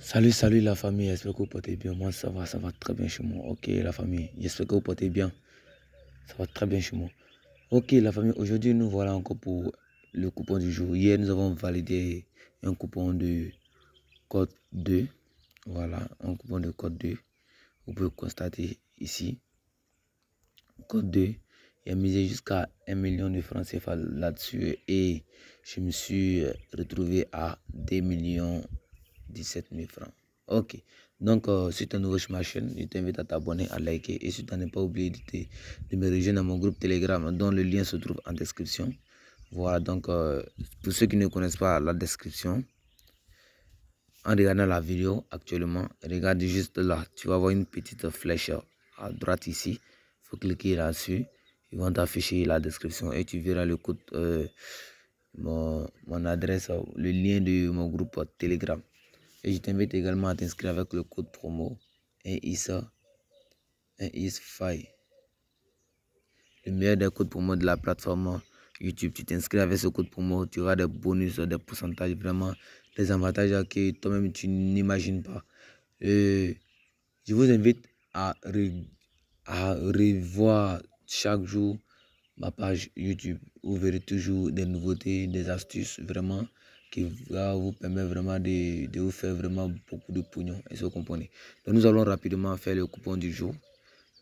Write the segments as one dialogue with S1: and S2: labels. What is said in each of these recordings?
S1: Salut, salut la famille, j'espère que vous portez bien. Moi, ça va, ça va très bien chez moi. Ok, la famille, j'espère que vous portez bien. Ça va très bien chez moi. Ok, la famille, aujourd'hui, nous voilà encore pour le coupon du jour. Hier, nous avons validé un coupon de code 2. Voilà, un coupon de code 2. Vous pouvez constater ici. Code 2, il a misé jusqu'à 1 million de francs CFA là-dessus et je me suis retrouvé à 2 millions 17 000 francs. Ok, donc euh, si tu es nouveau sur ma chaîne, je t'invite à t'abonner, à liker et si tu n'as pas oublié de, me rejoindre dans mon groupe Telegram dont le lien se trouve en description. Voilà, donc euh, pour ceux qui ne connaissent pas la description, en regardant la vidéo actuellement, regarde juste là, tu vas voir une petite flèche à droite ici. Il faut cliquer là-dessus, ils vont t'afficher la description et tu verras le code, euh, mon adresse, le lien de mon groupe Telegram. Et je t'invite également à t'inscrire avec le code promo ISA ISFI. Le meilleur des codes promo de la plateforme YouTube. Tu t'inscris avec ce code promo, tu auras des bonus, des pourcentages, vraiment des avantages à que toi-même tu n'imagines pas. Et je vous invite à, à revoir chaque jour ma page YouTube. Vous verrez toujours des nouveautés, des astuces, vraiment qui va vous permettre vraiment de, de vous faire vraiment beaucoup de pognon. et si vous comprenez Donc nous allons rapidement faire le coupon du jour.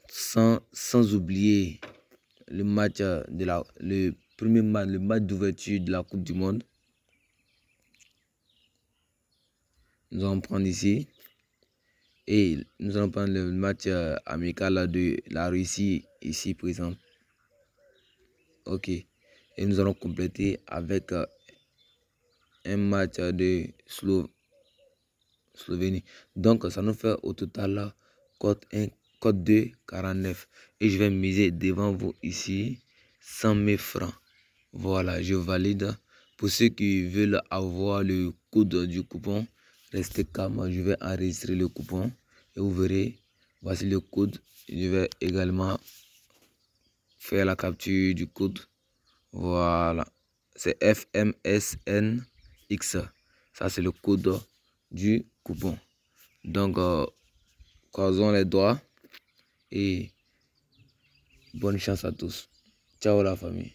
S1: Sans, sans oublier le match euh, de la le premier match, le match d'ouverture de la Coupe du Monde. Nous allons prendre ici. Et nous allons prendre le match euh, amical de la Russie ici présent. Ok. Et nous allons compléter avec euh, match de Slo Slovénie. Donc, ça nous fait au total cote 1, cote 2, 49. Et je vais miser devant vous ici 100 000 francs. Voilà, je valide. Pour ceux qui veulent avoir le code du coupon, restez calme. Je vais enregistrer le coupon et vous verrez. Voici le code. Je vais également faire la capture du code. Voilà. C'est FMSN X. Ça, c'est le code du coupon. Donc, euh, croisons les doigts et bonne chance à tous. Ciao la famille.